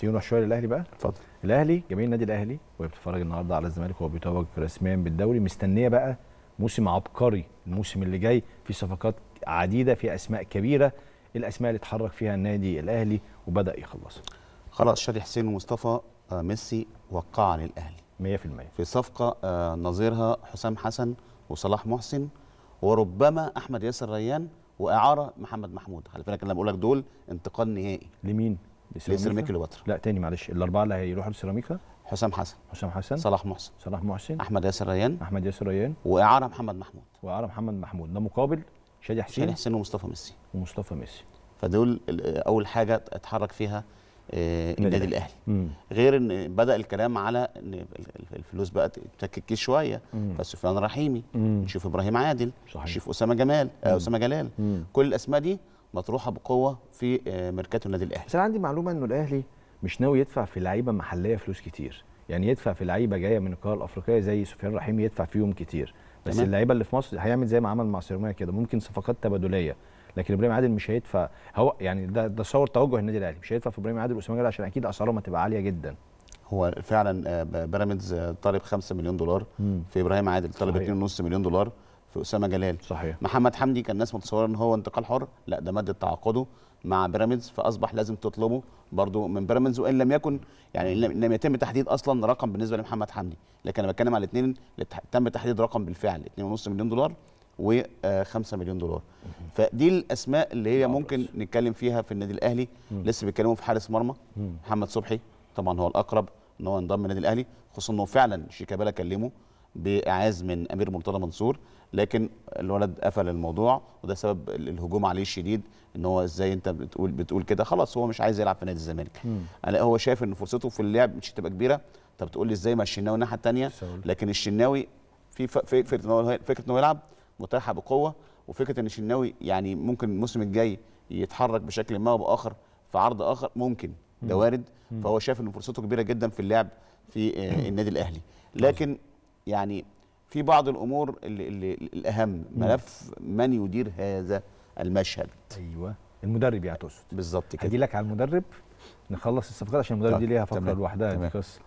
تيجي شويه للاهلي بقى اتفضل الاهلي جميع النادي الاهلي وهي بتتفرج النهارده على الزمالك وهو بيتوج رسميا بالدوري مستنيه بقى موسم عبقري الموسم اللي جاي في صفقات عديده في اسماء كبيره الاسماء اللي اتحرك فيها النادي الاهلي وبدا يخلصها خلاص شادي حسين ومصطفى آه، ميسي وقعا للاهلي 100% في صفقه آه، نظيرها حسام حسن وصلاح محسن وربما احمد ياسر ريان واعاره محمد محمود على فكره لما بقول لك دول انتقال نهائي لمين لسيراميكا كليوباترا لا تاني معلش الاربعه اللي هيروحوا لسيراميكا حسام حسن حسام حسن صلاح محسن صلاح محسن احمد ياسر ريان احمد ياسر ريان واعاره محمد محمود واعاره محمد محمود ده مقابل شادي حسين شادي حسين ومصطفى ميسي ومصطفى ميسي فدول اول حاجه اتحرك فيها آه، النادي الاهلي غير ان بدا الكلام على ان الفلوس بقى تفك شويه فسفيان رحيمي نشوف ابراهيم عادل نشوف اسامه جمال آه، اسامه جلال مم. كل الاسماء دي مطروحه بقوه في آه، ميركاتو النادي الاهلي بس انا عندي معلومه انه الاهلي مش ناوي يدفع في لعيبه محليه فلوس كتير يعني يدفع في لعيبه جايه من القاره الافريقيه زي سفيان رحيم يدفع فيهم كتير بس تمام. اللعيبه اللي في مصر هيعمل زي ما عمل مع سيرميا كده ممكن صفقات تبادليه لكن ابراهيم عادل مش هيدفع هو يعني ده ده صور توجه النادي الاهلي مش هيدفع في ابراهيم عادل واسامه جلال عشان اكيد اسعارهم هتبقى عاليه جدا هو فعلا آه، بيراميدز آه، طالب 5 مليون دولار في ابراهيم عادل طالب 2.5 مليون دولار في اسامه جلال صحيح محمد حمدي كان الناس متصوره ان هو انتقال حر لا ده ماده تعاقده مع بيراميدز فاصبح لازم تطلبه برضو من بيراميدز وان لم يكن يعني لم يتم تحديد اصلا رقم بالنسبه لمحمد حمدي لكن انا بتكلم على الاثنين تم تحديد رقم بالفعل 2.5 مليون دولار و5 آه، مليون دولار فدي الاسماء اللي هي ممكن نتكلم فيها في النادي الاهلي لسه بيتكلموا في حارس مرمى محمد صبحي طبعا هو الاقرب ان هو ينضم للنادي الاهلي خصوصا انه فعلا شيكابالا كلمه باعاز من امير مرتضى منصور لكن الولد قفل الموضوع وده سبب الهجوم عليه الشديد ان هو ازاي انت بتقول بتقول كده خلاص هو مش عايز يلعب في نادي الزمالك هو شايف ان فرصته في اللعب مش هتبقى كبيره طب تقول لي ازاي ما الشناوي الناحيه الثانيه لكن الشناوي في فكره ان هو فكره ان هو يلعب متاحه بقوه وفكره ان الشناوي يعني ممكن الموسم الجاي يتحرك بشكل ما او باخر في عرض اخر ممكن ده وارد فهو شايف ان فرصته كبيره جدا في اللعب في آه، النادي الاهلي طيب. لكن يعني في بعض الامور اللي اللي الاهم ملف من يدير هذا المشهد ايوه المدرب يعني تقصد بالظبط كده هدي لك على المدرب نخلص الصفقات عشان المدرب طيب، دي ليها فقره لوحدها دي قصه